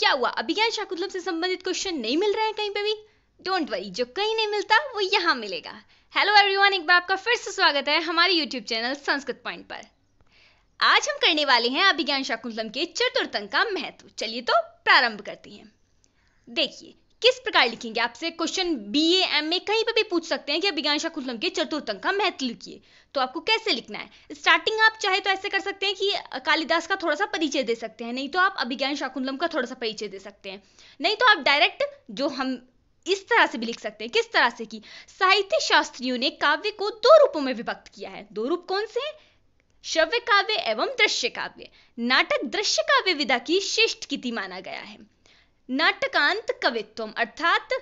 क्या हुआ अभिज्ञान शाकुंतलम से संबंधित क्वेश्चन नहीं मिल रहे हैं कहीं पे भी डोंट वरी जो कहीं नहीं मिलता वो यहाँ मिलेगा हेलो एवरीवन एक बार आपका फिर से स्वागत है हमारे यूट्यूब चैनल संस्कृत पॉइंट पर आज हम करने वाले हैं अभिज्ञान शाकुंतलम के चतुर्थंग का महत्व चलिए तो प्रारंभ करती हैं देखिए किस प्रकार लिखेंगे आपसे question B A M A कहीं पर भी पूछ सकते हैं कि अभिज्ञान शाकुलम के चतुर्थंग का महत्व लिखिए तो आपको कैसे लिखना है स्टार्टिंग आप चाहे तो ऐसे कर सकते हैं कि कालिदास का थोड़ा सा परिचय दे सकते हैं नहीं तो आप अभिज्ञान शाकुलम का थोड़ा सा परिचय दे सकते हैं नहीं तो आप डायरेक्ट जो हम इस तरह से भी लिख सकते हैं किस तरह से कि साहित्य शास्त्रियों ने काव्य को दो रूपों में विभक्त किया है दो रूप कौन से हैं श्रव्य काव्य एवं दृश्य काव्य नाटक दृश्य काव्य विधा की श्रेष्ठ किति माना गया है नाटकांत कवित्व अर्थात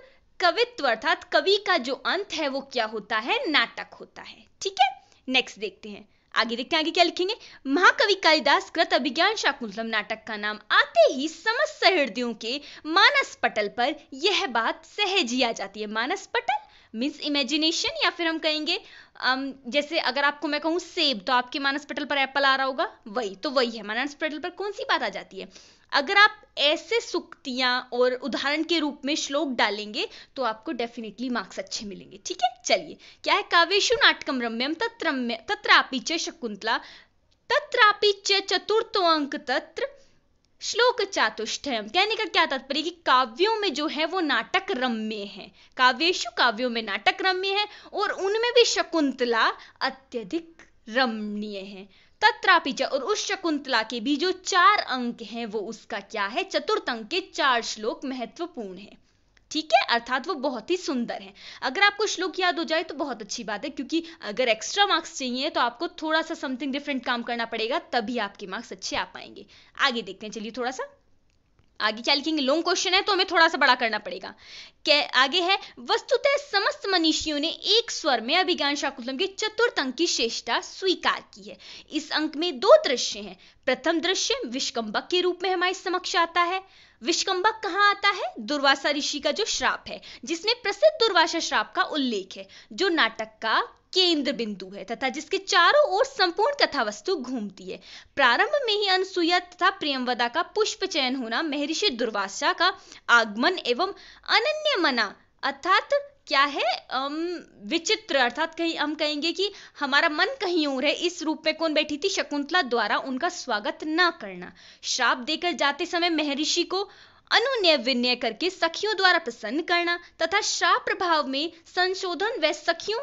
कवित्व अर्थात कवि का जो अंत है वो क्या होता है नाटक होता है ठीक है नेक्स्ट देखते हैं आगे देखते हैं आगे क्या लिखेंगे महाकवि कालिदास कृत अभिज्ञान शाकुंतलम नाटक का नाम आते ही समस्त हृदयों के मानस पटल पर यह बात सहज ही आ जाती है मानस पटल मिस इमेजिनेशन या फिर हम कहेंगे जैसे अगर आपको मैं कहूँ सेब तो आपके मानस पटल पर एप्पल आ रहा होगा वही तो वही है मानस पटल पर कौन सी बात आ जाती है अगर आप ऐसे सुक्तियां और उदाहरण के रूप में श्लोक डालेंगे तो आपको डेफिनेटली मार्क्स अच्छे मिलेंगे ठीक है चलिए क्या है काव्यशु नाटकम रम्यम तत्रम्य तत्रापि च शकुंतला तत्रापि च चतुर्थो अंक तत्र श्लोक चातुष्टयम कहने का क्या तात्पर्य कि काव्यों में जो है वो नाटक रम्य है काव्येशु काव्यों में नाटक रम्य है और उनमें भी शकुंतला अत्यधिक रमणीय है तत्रापि च और उस शकुंतला के भी जो चार अंक हैं वो उसका क्या है चतुर्थ अंक के चार श्लोक महत्वपूर्ण है ठीक है अर्थात वो बहुत ही सुंदर हैं अगर आपको श्लोक याद हो जाए तो बहुत अच्छी बात है क्योंकि अगर एक्स्ट्रा मार्क्स चाहिए तो आपको थोड़ा सा समथिंग डिफरेंट काम करना पड़ेगा तभी आपके मार्क्स अच्छे आ पाएंगे आगे देखते हैं चलिए थोड़ा सा आगे क्या लिखेंगे लॉन्ग क्वेश्चन है तो हमें थोड़ा सा बड़ा करना पड़ेगा आगे है वस्तुतः समस्त मनीषियों ने एक स्वर में अभिज्ञान शाकुंतलम के चतुर्थ अंक की श्रेष्ठता स्वीकार की है इस अंक में दो दृश्य हैं प्रथम दृश्य विष्कम्बक के रूप में हमारे समक्ष आता है विष्कम्बक कहाँ आता है दुर्वासा ऋषि का जो श्राप है जिसमें प्रसिद्ध दुर्वासा श्राप का उल्लेख है जो नाटक का केंद्र बिंदु है तथा जिसके चारों ओर संपूर्ण कथा वस्तु घूमती है प्रारंभ में ही अनसुईया तथा प्रियमवदा का पुष्प चयन होना महर्षि दुर्वासा का आगमन एवं अनन्य मना अर्थात क्या है अम, विचित्र अर्थात कहीं हम कहेंगे कि हमारा मन कहीं और है इस रूप में कौन बैठी थी शकुंतला द्वारा उनका स्वागत न करना श्राप देकर जाते समय महर्षि को अनुनय विनय करके सखियों द्वारा प्रसन्न करना तथा श्राप प्रभाव में संशोधन व सखियों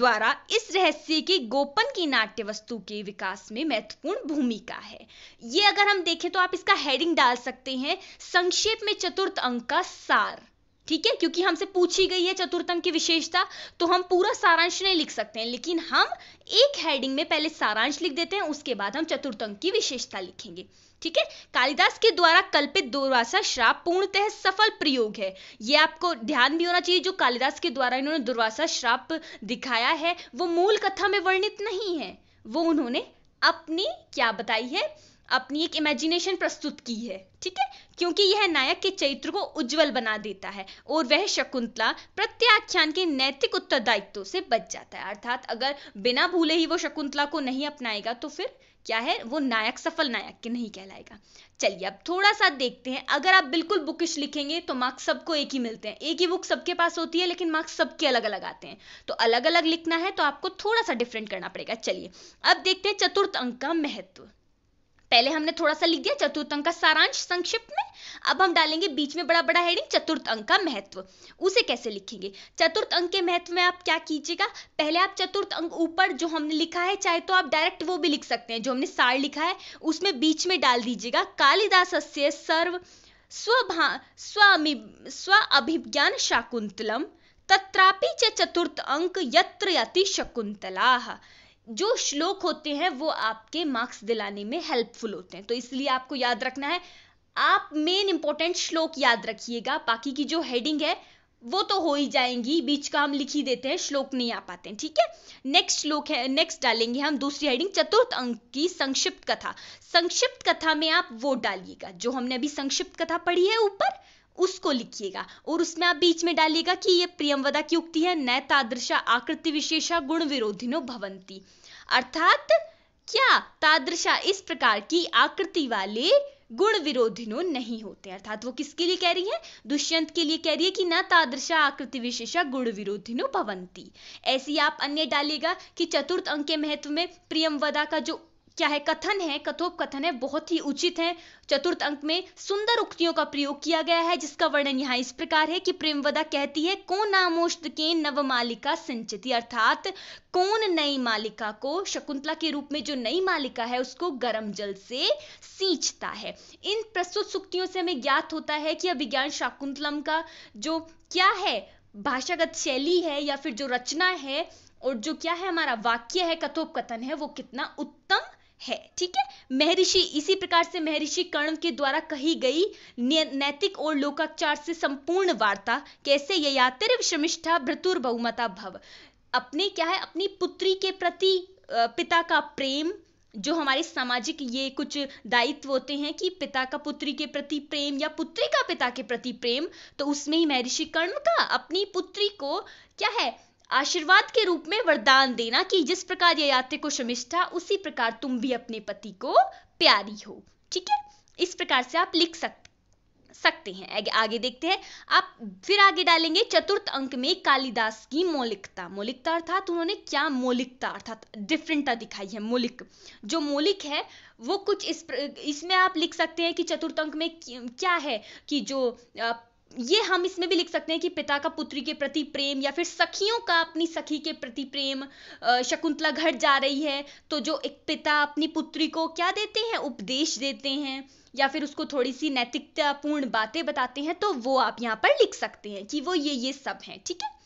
द्वारा इस रहस्य की गोपन की नाट्य वस्तु के विकास में महत्वपूर्ण भूमिका है ये अगर हम देखें तो आप इसका हेडिंग डाल सकते हैं संक्षेप में चतुर्थ अंक का सार ठीक है क्योंकि हमसे पूछी गई है चतुर्थम की विशेषता तो हम पूरा सारांश नहीं लिख सकते हैं लेकिन हम एक हेडिंग में पहले सारांश लिख देते हैं उसके बाद हम चतुर्थम की विशेषता लिखेंगे ठीक है कालिदास के द्वारा कल्पित दुर्वासा श्राप पूर्णतः सफल प्रयोग है ये आपको ध्यान भी होना चाहिए जो कालिदास के द्वारा इन्होंने दुर्वासा श्राप दिखाया है वो मूल कथा में वर्णित नहीं है वो उन्होंने अपनी क्या बताई है अपनी एक इमेजिनेशन प्रस्तुत की है ठीक है क्योंकि यह नायक के चरित्र को उज्जवल बना देता है और वह शकुंतला प्रत्याख्यान के नैतिक उत्तरदायित्व से बच जाता है अर्थात अगर बिना भूले ही वो शकुंतला को नहीं अपनाएगा तो फिर क्या है वो नायक सफल नायक के नहीं कहलाएगा चलिए अब थोड़ा सा देखते हैं अगर आप बिल्कुल बुकिश लिखेंगे तो मार्क्स सबको एक ही मिलते हैं एक ही बुक सबके पास होती है लेकिन मार्क्स सबके अलग अलग आते हैं तो अलग अलग लिखना है तो आपको थोड़ा सा डिफरेंट करना पड़ेगा चलिए अब देखते हैं चतुर्थ अंक का महत्व पहले हमने थोड़ा सा लिख दिया चतुर्थ अंक का सारांश संक्षिप्त में अब हम डालेंगे बीच में बड़ा बड़ा हेडिंग चतुर्थ अंक का महत्व उसे कैसे लिखेंगे चतुर्थ अंक के महत्व में आप क्या कीजिएगा पहले आप चतुर्थ अंक ऊपर जो हमने लिखा है चाहे तो आप डायरेक्ट वो भी लिख सकते हैं जो हमने सार लिखा है उसमें बीच में डाल दीजिएगा कालिदास से सर्व स्वभा स्व अभिज्ञान शाकुंतलम तत्रापि च चतुर्थ अंक यत्र यति शकुंतला जो श्लोक होते हैं वो आपके मार्क्स दिलाने में हेल्पफुल होते हैं तो इसलिए आपको याद रखना है आप मेन इंपॉर्टेंट श्लोक याद रखिएगा बाकी की जो हेडिंग है वो तो हो ही जाएंगी बीच का हम लिख ही देते हैं श्लोक नहीं आ पाते हैं ठीक है नेक्स्ट श्लोक है नेक्स्ट डालेंगे हम दूसरी हेडिंग चतुर्थ अंक की संक्षिप्त कथा संक्षिप्त कथा में आप वो डालिएगा जो हमने अभी संक्षिप्त कथा पढ़ी है ऊपर उसको लिखिएगा और उसमें आप बीच में डालिएगा कि ये प्रियमवदा की उक्ति है न तादृशा आकृति विशेषा गुण विरोधिनो भवंती अर्थात क्या तादृशा इस प्रकार की आकृति वाले गुण विरोधिनो नहीं होते अर्थात वो किसके लिए कह रही है दुष्यंत के लिए कह रही है कि न तादृशा आकृति विशेषा गुण विरोधिनो भवंती ऐसी आप अन्य डालिएगा कि चतुर्थ अंक के महत्व में प्रियमवदा का जो क्या है कथन है कथोप कथन है बहुत ही उचित है चतुर्थ अंक में सुंदर उक्तियों का प्रयोग किया गया है जिसका वर्णन यहाँ इस प्रकार है कि प्रेमवदा कहती है को नामोष्ट के नव मालिका संचित अर्थात कौन नई मालिका को शकुंतला के रूप में जो नई मालिका है उसको गर्म जल से सींचता है इन प्रस्तुत सुक्तियों से हमें ज्ञात होता है कि अभिज्ञान शकुंतलम का जो क्या है भाषागत शैली है या फिर जो रचना है और जो क्या है हमारा वाक्य है कथोपकथन है वो कितना उत्तम है ठीक है महर्षि इसी प्रकार से महर्षि कर्ण के द्वारा कही गई नैतिक और लोकाचार से संपूर्ण वार्ता कैसे यात्र श्रमिष्ठा भ्रतुर बहुमता भव अपने क्या है अपनी पुत्री के प्रति पिता का प्रेम जो हमारे सामाजिक ये कुछ दायित्व होते हैं कि पिता का पुत्री के प्रति प्रेम या पुत्री का पिता के प्रति प्रेम तो उसमें ही महर्षि कर्ण का अपनी पुत्री को क्या है आशीर्वाद के रूप में वरदान देना कि जिस प्रकार ययाति को शमिष्ठा उसी प्रकार तुम भी अपने पति को प्यारी हो ठीक है इस प्रकार से आप लिख सकते सकते हैं आगे, आगे देखते हैं आप फिर आगे डालेंगे चतुर्थ अंक में कालिदास की मौलिकता मौलिकता अर्थात उन्होंने क्या मौलिकता अर्थात डिफरेंटता दिखाई है मौलिक जो मौलिक है वो कुछ इस इसमें आप लिख सकते हैं कि चतुर्थ अंक में क्या है कि जो ये हम इसमें भी लिख सकते हैं कि पिता का पुत्री के प्रति प्रेम या फिर सखियों का अपनी सखी के प्रति प्रेम शकुंतला घर जा रही है तो जो एक पिता अपनी पुत्री को क्या देते हैं उपदेश देते हैं या फिर उसको थोड़ी सी नैतिकतापूर्ण बातें बताते हैं तो वो आप यहाँ पर लिख सकते हैं कि वो ये ये सब हैं ठीक है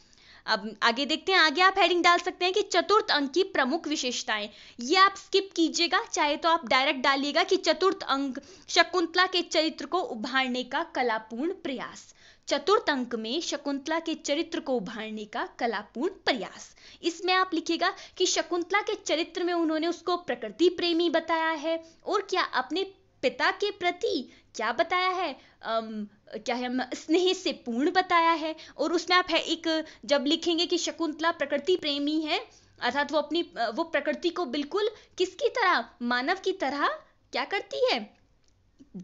अब आगे देखते हैं आगे आप हेडिंग डाल सकते हैं कि चतुर्थ अंक की प्रमुख विशेषताएं ये आप स्किप कीजिएगा चाहे तो आप डायरेक्ट डालिएगा कि चतुर्थ अंक शकुंतला के चरित्र को उभारने का कलापूर्ण प्रयास चतुर्थ अंक में शकुंतला के चरित्र को उभारने का कलापूर्ण प्रयास इसमें आप लिखिएगा कि शकुंतला के चरित्र में उन्होंने उसको प्रकृति प्रेमी बताया है और क्या अपने पिता के प्रति क्या बताया है अम, क्या है स्नेह से पूर्ण बताया है और उसमें आप है एक जब लिखेंगे कि शकुंतला प्रकृति प्रेमी है अर्थात वो अपनी वो प्रकृति को बिल्कुल किसकी तरह मानव की तरह क्या करती है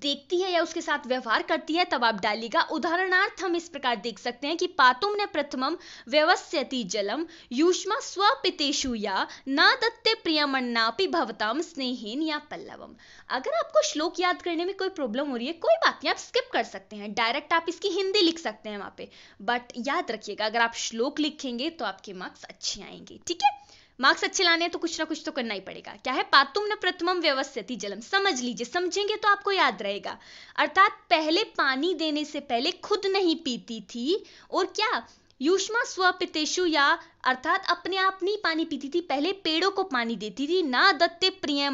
देखती है या उसके साथ व्यवहार करती है तब आप डालिएगा उदाहरणार्थ हम इस प्रकार देख सकते हैं कि पातुम ने प्रथमम व्यवस्थ्यति जलम युष्मा स्वपितेशु या न दत्ते प्रियमन्नापि भवताम स्नेहीन या पल्लवम अगर आपको श्लोक याद करने में कोई प्रॉब्लम हो रही है कोई बात नहीं आप स्किप कर सकते हैं डायरेक्ट आप इसकी हिंदी लिख सकते हैं वहां पे बट याद रखिएगा अगर आप श्लोक लिखेंगे तो आपके मार्क्स अच्छे आएंगे ठीक है मार्क्स अच्छे लाने हैं तो कुछ ना कुछ तो करना ही पड़ेगा क्या है पातुम न प्रथम व्यवस्थिति जलम समझ लीजिए समझेंगे तो आपको याद रहेगा अर्थात पहले पानी देने से पहले खुद नहीं पीती थी और क्या युष्मा स्वपितेशु या अर्थात अपने आप नहीं पानी पीती थी पहले पेड़ों को पानी देती थी ना दत्ते प्रिय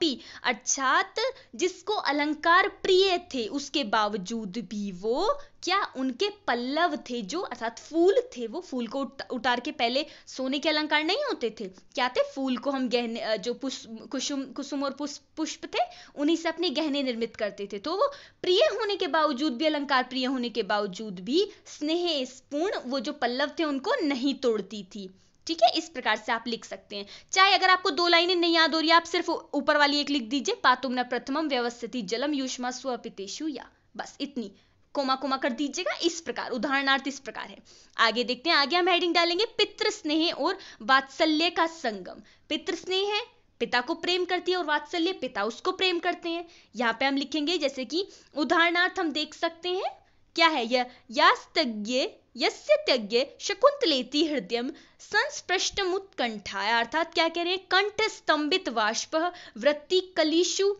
पी अर्थात जिसको अलंकार प्रिय थे उसके बावजूद भी वो क्या उनके पल्लव थे जो अर्थात फूल थे वो फूल को उतार के पहले सोने के अलंकार नहीं होते थे क्या थे फूल को हम गहने जो कुसुम कुसुम और पुष्प थे उन्हीं से अपने गहने निर्मित करते थे तो वो प्रिय होने के बावजूद भी अलंकार प्रिय होने के बावजूद भी स्नेह स्पूर्ण वो जो पल्लव थे उनको नहीं तोड़ती थी ठीक है इस प्रकार से आप लिख सकते हैं चाहे अगर आपको दो लाइनें नहीं याद हो रही आप सिर्फ ऊपर वाली एक लिख दीजिए पातुम न प्रथम व्यवस्थित जलम युष्मा स्वपितेशु या बस इतनी कोमा कोमा कर दीजिएगा इस प्रकार उदाहरणार्थ इस प्रकार है आगे देखते हैं आगे हम हेडिंग डालेंगे पितृ स्नेह और वात्सल्य का संगम पितृ स्नेह है पिता को प्रेम करती है और वात्सल्य पिता उसको प्रेम करते हैं यहाँ पे हम लिखेंगे जैसे कि उदाहरणार्थ हम देख सकते हैं क्या है यह यज्ञ यस्य त्यज्ञ शकुंतलेती हृदय संस्पृष्ट मुत्कंठा अर्थात क्या कह रहे हैं कंठ स्तंभित वाष्प वृत्ति कलिशु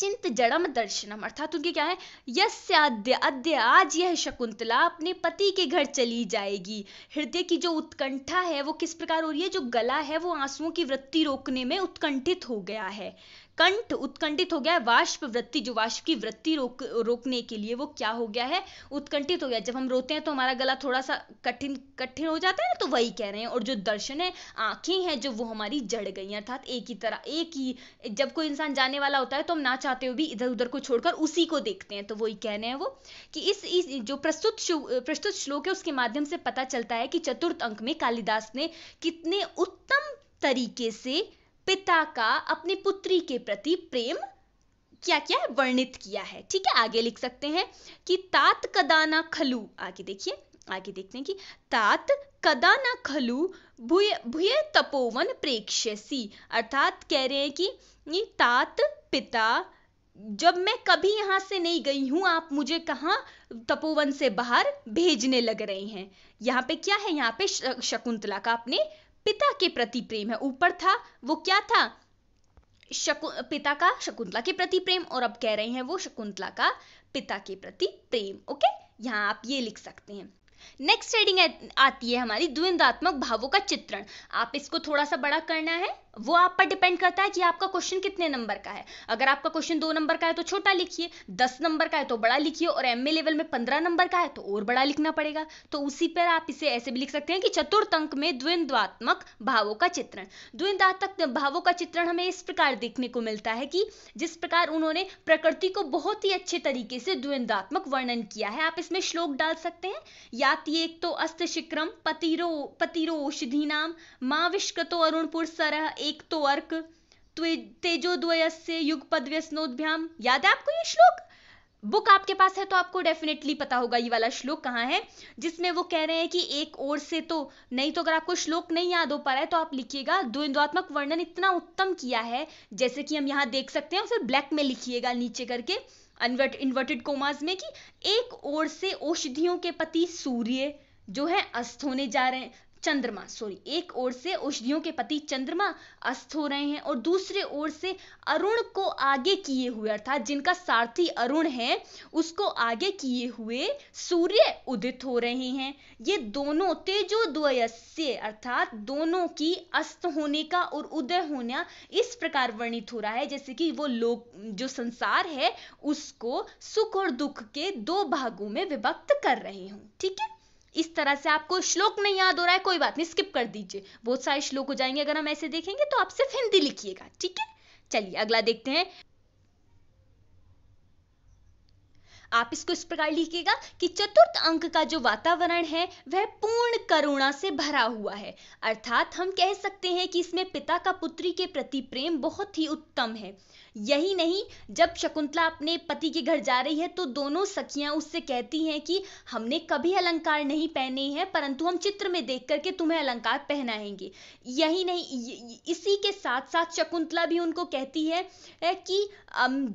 चिंत जड़म दर्शनम अर्थात उनके क्या है यस्य अद्य अद्य आज यह शकुंतला अपने पति के घर चली जाएगी हृदय की जो उत्कंठा है वो किस प्रकार हो रही है जो गला है वो आंसुओं की वृत्ति रोकने में उत्कंठित हो गया है कंठ उत्कंठित हो गया है वाष्प वृत्ति जो वाष्प की वृत्ति रोक रोकने के लिए वो क्या हो गया है उत्कंठित हो गया जब हम रोते हैं तो हमारा गला थोड़ा सा कठिन कठिन हो जाता है ना तो वही कह रहे हैं और जो दर्शन है आंखें हैं जो वो हमारी जड़ गई अर्थात एक ही तरह एक ही जब कोई इंसान जाने वाला होता है तो हम ना चाहते हुए भी इधर उधर को छोड़कर उसी को देखते हैं तो वही कह रहे हैं वो कि इस, इस जो प्रस्तुत प्रस्तुत श्लोक है उसके माध्यम से पता चलता है कि चतुर्थ अंक में कालिदास ने कितने उत्तम तरीके से पिता का अपनी पुत्री के प्रति प्रेम क्या क्या है वर्णित किया है ठीक है आगे लिख सकते हैं कि तात कदाना खलु आगे देखिए आगे देखते हैं कि तात कदाना खलु भूय भूय तपोवन प्रेक्षसी अर्थात कह रहे हैं कि ये तात पिता जब मैं कभी यहां से नहीं गई हूँ आप मुझे कहाँ तपोवन से बाहर भेजने लग रहे हैं यहाँ पे क्या है यहाँ पे शकुंतला का अपने पिता के प्रति प्रेम है ऊपर था वो क्या था शकु पिता का शकुंतला के प्रति प्रेम और अब कह रहे हैं वो शकुंतला का पिता के प्रति प्रेम ओके यहाँ आप ये लिख सकते हैं नेक्स्ट रेडिंग आती है हमारी द्विंदात्मक भावों का चित्रण आप इसको थोड़ा सा बड़ा करना है वो आप पर डिपेंड करता है कि आपका क्वेश्चन कितने नंबर का है अगर आपका क्वेश्चन दो नंबर का है तो छोटा लिखिए दस नंबर का है तो बड़ा लिखिए और एम लेवल में पंद्रह नंबर का है तो और बड़ा लिखना पड़ेगा तो उसी पर आप इसे ऐसे भी लिख सकते हैं कि चतुर्थ अंक में द्विंद्वात्मक भावों का चित्रण द्वंद्वात्मक भावों का चित्रण हमें इस प्रकार देखने को मिलता है कि जिस प्रकार उन्होंने प्रकृति को बहुत ही अच्छे तरीके से द्विंद्वात्मक वर्णन किया है आप इसमें श्लोक डाल सकते हैं तो एक तो अस्त शिक्रम पतिरो पतिरो औषधि नाम माँ अरुणपुर सरह एक तो अर्क तेजो द्वयस्य युग पदव्यसनोद्भ्याम याद है आपको ये श्लोक बुक आपके पास है तो आपको डेफिनेटली पता होगा ये वाला श्लोक कहाँ है जिसमें वो कह रहे हैं कि एक ओर से तो नहीं तो अगर आपको श्लोक नहीं याद हो पा रहा है तो आप लिखिएगा द्वंद्वात्मक वर्णन इतना उत्तम किया है जैसे कि हम यहाँ देख सकते हैं और फिर ब्लैक में लिखिएगा नीचे करके अनवर्ट इन्वर्टेड कोमाज में कि एक ओर से औषधियों के पति सूर्य जो है अस्त होने जा रहे हैं चंद्रमा सॉरी एक ओर से औषधियों के पति चंद्रमा अस्त हो रहे हैं और दूसरे ओर से अरुण को आगे किए हुए अर्थात जिनका सारथी अरुण है उसको आगे किए हुए सूर्य उदित हो रहे हैं ये दोनों तेजो द्वयस्य अर्थात दोनों की अस्त होने का और उदय होना इस प्रकार वर्णित हो रहा है जैसे कि वो लोग जो संसार है उसको सुख और दुख के दो भागों में विभक्त कर रहे हूं ठीक है इस तरह से आपको श्लोक नहीं याद हो रहा है कोई बात नहीं स्किप कर दीजिए बहुत सारे श्लोक हो जाएंगे अगर हम ऐसे देखेंगे तो आप सिर्फ हिंदी लिखिएगा ठीक है चलिए अगला देखते हैं आप इसको इस प्रकार लिखिएगा कि चतुर्थ अंक का जो वातावरण है वह पूर्ण करुणा से भरा हुआ है अर्थात हम कह सकते हैं कि इसमें पिता का पुत्री के प्रति प्रेम बहुत ही उत्तम है यही नहीं जब शकुंतला अपने पति के घर जा रही है तो दोनों सखियां उससे कहती हैं कि हमने कभी अलंकार नहीं पहने हैं परंतु हम चित्र में देख करके तुम्हें अलंकार पहनाएंगे यही नहीं इसी के साथ साथ शकुंतला भी उनको कहती है कि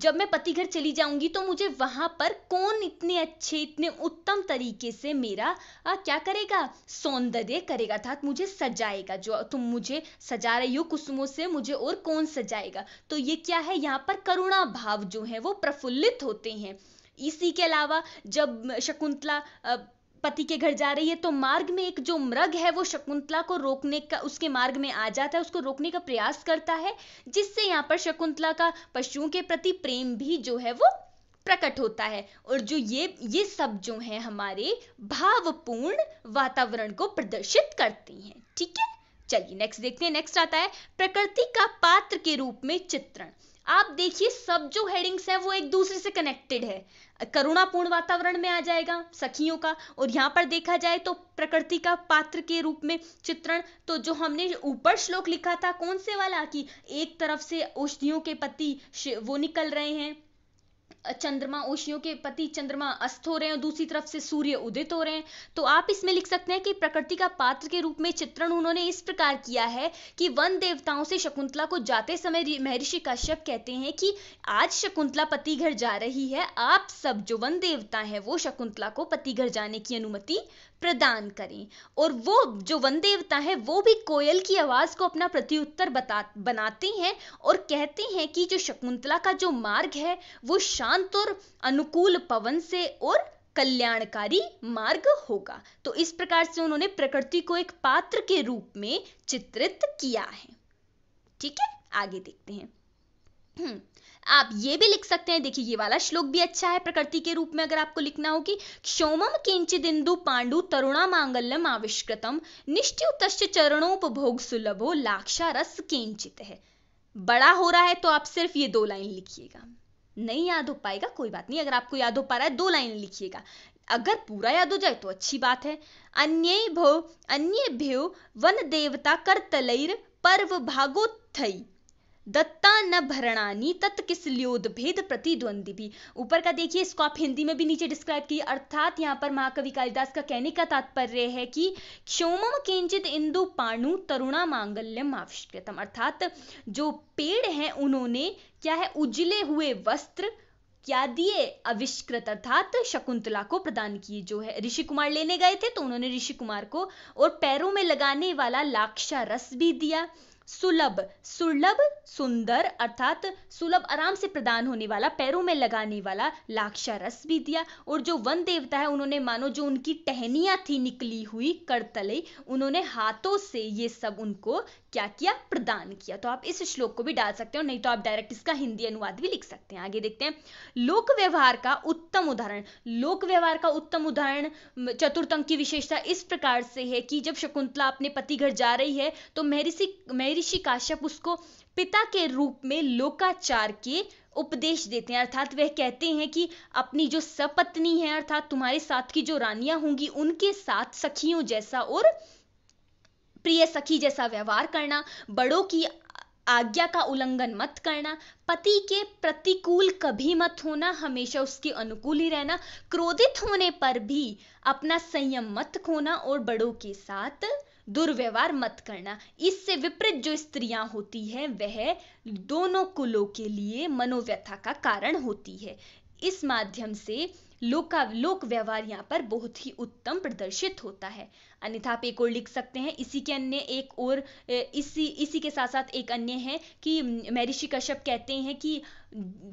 जब मैं पति घर चली जाऊंगी तो मुझे वहां पर कौन इतने अच्छे इतने उत्तम तरीके से मेरा आ, क्या करेगा सौंदर्य करेगा अर्थात मुझे सजाएगा जो तुम मुझे सजा रही हो कुसुमों से मुझे और कौन सजाएगा तो ये क्या है यहाँ यहाँ पर करुणा भाव जो है वो प्रफुल्लित होते हैं इसी के अलावा जब शकुंतला पति के घर जा रही है तो मार्ग में एक जो मृग है वो शकुंतला को रोकने का उसके मार्ग में आ जाता है उसको रोकने का प्रयास करता है जिससे यहाँ पर शकुंतला का पशुओं के प्रति प्रेम भी जो है वो प्रकट होता है और जो ये ये सब जो है हमारे भावपूर्ण वातावरण को प्रदर्शित करती हैं ठीक है चलिए नेक्स्ट देखते हैं नेक्स्ट आता है प्रकृति का पात्र के रूप में चित्रण आप देखिए सब जो हेडिंग्स है वो एक दूसरे से कनेक्टेड है करुणापूर्ण वातावरण में आ जाएगा सखियों का और यहाँ पर देखा जाए तो प्रकृति का पात्र के रूप में चित्रण तो जो हमने ऊपर श्लोक लिखा था कौन से वाला कि एक तरफ से औषधियों के पति वो निकल रहे हैं चंद्रमा ओशियों के पति चंद्रमा अस्त हो रहे हैं और दूसरी तरफ से सूर्य उदित हो रहे हैं तो आप इसमें लिख सकते हैं कि प्रकृति का पात्र के रूप में चित्रण उन्होंने इस प्रकार किया है कि वन देवताओं से शकुंतला को जाते समय महर्षि कश्यप कहते हैं कि आज शकुंतला पति घर जा रही है आप सब जो वन देवता हैं वो शकुंतला को पति घर जाने की अनुमति प्रदान करें और वो जो वन देवता है वो भी कोयल की आवाज को अपना प्रत्युत्तर बता बनाते हैं और कहते हैं कि जो शकुंतला का जो मार्ग है वो शांत और अनुकूल पवन से और कल्याणकारी मार्ग होगा तो इस प्रकार से उन्होंने प्रकृति को एक पात्र के रूप में चित्रित किया है ठीक है आगे देखते हैं हम्म, आप ये भी लिख सकते हैं देखिए ये वाला श्लोक भी अच्छा है प्रकृति के रूप में अगर आपको लिखना हो कि क्षोमम किंचित इंदु पांडु तरुणा मांगल्यम आविष्कृतम निश्चित चरणोपभोग सुलभो लाक्षा रस किंचित है बड़ा हो रहा है तो आप सिर्फ ये दो लाइन लिखिएगा नहीं याद हो पाएगा कोई बात नहीं अगर आपको याद हो पा रहा है दो लाइन लिखिएगा अगर पूरा याद हो जाए तो अच्छी बात है अन्य भो अन्य भ्यो वन देवता कर तलैर पर्व भागो थई दत्ता न भरणानी तत् किस भेद प्रतिद्वंदी भी ऊपर का देखिए इसको आप हिंदी में भी नीचे डिस्क्राइब किए अर्थात यहाँ पर महाकवि कालिदास का कहने का तात्पर्य है कि क्षोम किंचित इंदु पाणु तरुणा मांगल्यम आवश्यकतम अर्थात जो पेड़ हैं उन्होंने क्या है उजले हुए वस्त्र क्या दिए अविष्कृत अर्थात शकुंतला को प्रदान किए जो है ऋषि कुमार लेने गए थे तो उन्होंने ऋषि कुमार को और पैरों में लगाने वाला लाक्षा रस भी दिया सुलभ सुलभ सुंदर अर्थात सुलभ आराम से प्रदान होने वाला पैरों में लगाने वाला लाक्षा रस भी दिया और जो वन देवता है उन्होंने मानो जो उनकी टहनिया थी निकली हुई करतले उन्होंने हाथों से ये सब उनको क्या किया प्रदान किया तो आप इस श्लोक को भी डाल सकते हो नहीं तो आप डायरेक्ट इसका हिंदी अनुवाद भी लिख सकते हैं आगे देखते हैं लोक व्यवहार का उत्तम उदाहरण लोक व्यवहार का उत्तम उदाहरण चतुर्थ की विशेषता इस प्रकार से है कि जब शकुंतला अपने पति घर जा रही है तो महर्षि महर्षि काश्यप उसको पिता के रूप में लोकाचार के उपदेश देते हैं अर्थात वह कहते हैं कि अपनी जो सपत्नी है अर्थात तुम्हारे साथ की जो रानियां होंगी उनके साथ सखियों जैसा और प्रिय सखी जैसा व्यवहार करना बड़ों की आज्ञा का उल्लंघन मत करना पति के प्रतिकूल कभी मत होना हमेशा उसके अनुकूल ही रहना क्रोधित होने पर भी अपना संयम मत खोना और बड़ों के साथ दुर्व्यवहार मत करना इससे विपरीत जो स्त्रियां होती हैं वह दोनों कुलों के लिए मनोव्यथा का कारण होती है इस माध्यम से लोका लोक व्यवहार यहाँ पर बहुत ही उत्तम प्रदर्शित होता है अन्यथा आप एक और लिख सकते हैं इसी के अन्य एक और इसी इसी के साथ साथ एक अन्य है कि महर्षि कश्यप कहते हैं कि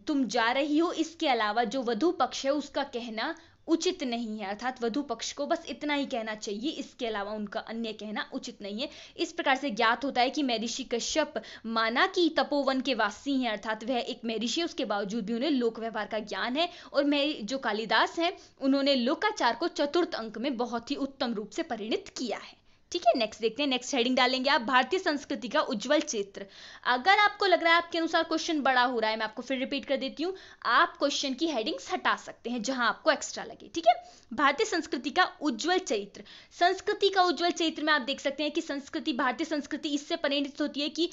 तुम जा रही हो इसके अलावा जो वधु पक्ष है उसका कहना उचित नहीं है अर्थात वधु पक्ष को बस इतना ही कहना चाहिए इसके अलावा उनका अन्य कहना उचित नहीं है इस प्रकार से ज्ञात होता है कि महर्षि कश्यप माना कि तपोवन के वासी हैं अर्थात वह एक महर्षि उसके बावजूद भी उन्हें लोक व्यवहार का ज्ञान है और मै जो कालिदास हैं उन्होंने लोकाचार को चतुर्थ अंक में बहुत ही उत्तम रूप से परिणित किया है ठीक है नेक्स्ट देखते हैं नेक्स्ट हेडिंग डालेंगे आप भारतीय संस्कृति का उज्जवल चित्र अगर आपको लग रहा है आपके अनुसार क्वेश्चन बड़ा हो रहा है मैं आपको फिर रिपीट कर देती हूँ आप क्वेश्चन की हेडिंग्स हटा सकते हैं जहां आपको एक्स्ट्रा लगे ठीक है भारतीय संस्कृति का उज्जवल चरित्र संस्कृति का उज्जवल चरित्र में आप देख सकते हैं कि संस्कृति भारतीय संस्कृति इससे परिणित होती है कि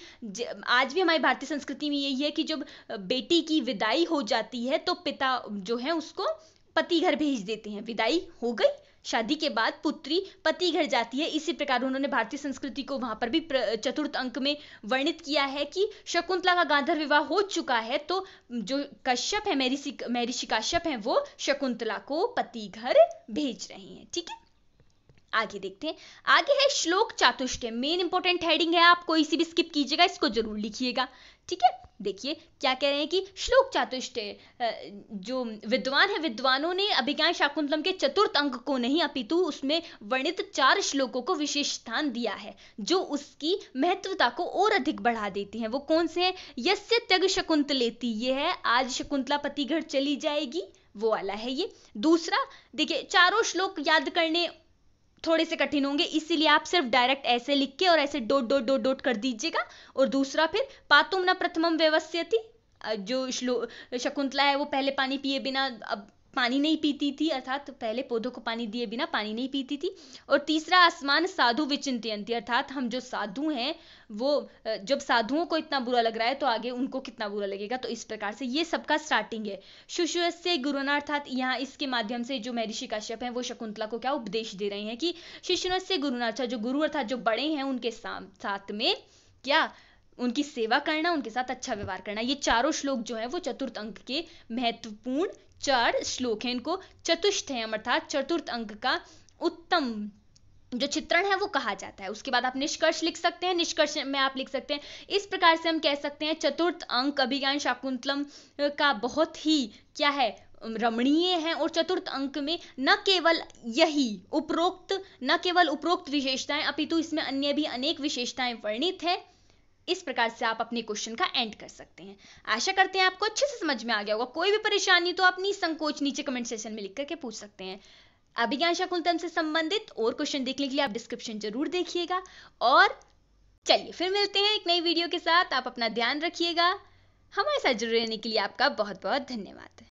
आज भी हमारी भारतीय संस्कृति में यही है कि जब बेटी की विदाई हो जाती है तो पिता जो है उसको पति घर भेज देते हैं विदाई हो गई शादी के बाद पुत्री पति घर जाती है इसी प्रकार उन्होंने भारतीय संस्कृति को वहां पर भी चतुर्थ अंक में वर्णित किया है कि शकुंतला का गांधर विवाह हो चुका है तो जो कश्यप है महर्षि महर्षि कश्यप है वो शकुंतला को पति घर भेज रहे हैं ठीक है आगे देखते हैं आगे है श्लोक चातुष्टय मेन इंपॉर्टेंट हेडिंग है आप कोई सी भी स्किप कीजिएगा इसको जरूर लिखिएगा ठीक है देखिए क्या कह रहे हैं कि श्लोक चातुष्टय जो विद्वान है विद्वानों ने अभिज्ञान शाकुंतलम के चतुर्थ अंक को नहीं अपितु उसमें वर्णित चार श्लोकों को विशेष स्थान दिया है जो उसकी महत्वता को और अधिक बढ़ा देती हैं वो कौन से हैं यस्य त्यग शकुंत लेती ये है आज शकुंतला पति घर चली जाएगी वो वाला है ये दूसरा देखिए चारों श्लोक याद करने थोड़े से कठिन होंगे इसीलिए आप सिर्फ डायरेक्ट ऐसे लिख के और ऐसे डोट डोट डोट डोट कर दीजिएगा और दूसरा फिर पातुम न प्रथम व्यवस्थ्य जो श्लो शकुंतला है वो पहले पानी पिए बिना अब पानी नहीं पीती थी अर्थात पहले पौधों को पानी दिए बिना पानी नहीं पीती थी और तीसरा आसमान साधु विचिंतयंती अर्थात हम जो साधु हैं वो जब साधुओं को इतना बुरा लग रहा है तो आगे उनको कितना बुरा लगेगा तो इस प्रकार से ये सबका स्टार्टिंग है शुश्रस्य गुरुना अर्थात यहाँ इसके माध्यम से जो महर्षि काश्यप है वो शकुंतला को क्या उपदेश दे रहे हैं कि शिष्य से गुरुना अच्छा जो गुरु अर्थात जो बड़े हैं उनके साथ में क्या उनकी सेवा करना उनके साथ अच्छा व्यवहार करना ये चारों श्लोक जो है वो चतुर्थ अंक के महत्वपूर्ण चार श्लोक हैं इनको है अर्थात चतुर्थ अंक का उत्तम जो चित्रण है वो कहा जाता है उसके बाद आप निष्कर्ष लिख सकते हैं निष्कर्ष में आप लिख सकते हैं इस प्रकार से हम कह सकते हैं चतुर्थ अंक अभिज्ञान शाकुंतलम का बहुत ही क्या है रमणीय है और चतुर्थ अंक में न केवल यही उपरोक्त न केवल उपरोक्त विशेषताएं अपितु इसमें अन्य भी अनेक विशेषताएं वर्णित है इस प्रकार से आप अपने क्वेश्चन का एंड कर सकते हैं आशा करते हैं आपको अच्छे से समझ में आ गया होगा कोई भी परेशानी तो आप निसंकोच नीचे कमेंट सेशन में लिख करके पूछ सकते हैं अभिज्ञाशा कुलतम से संबंधित और क्वेश्चन देखने के लिए आप डिस्क्रिप्शन जरूर देखिएगा और चलिए फिर मिलते हैं एक नई वीडियो के साथ आप अपना ध्यान रखिएगा हमारे साथ जुड़े रहने के लिए आपका बहुत बहुत धन्यवाद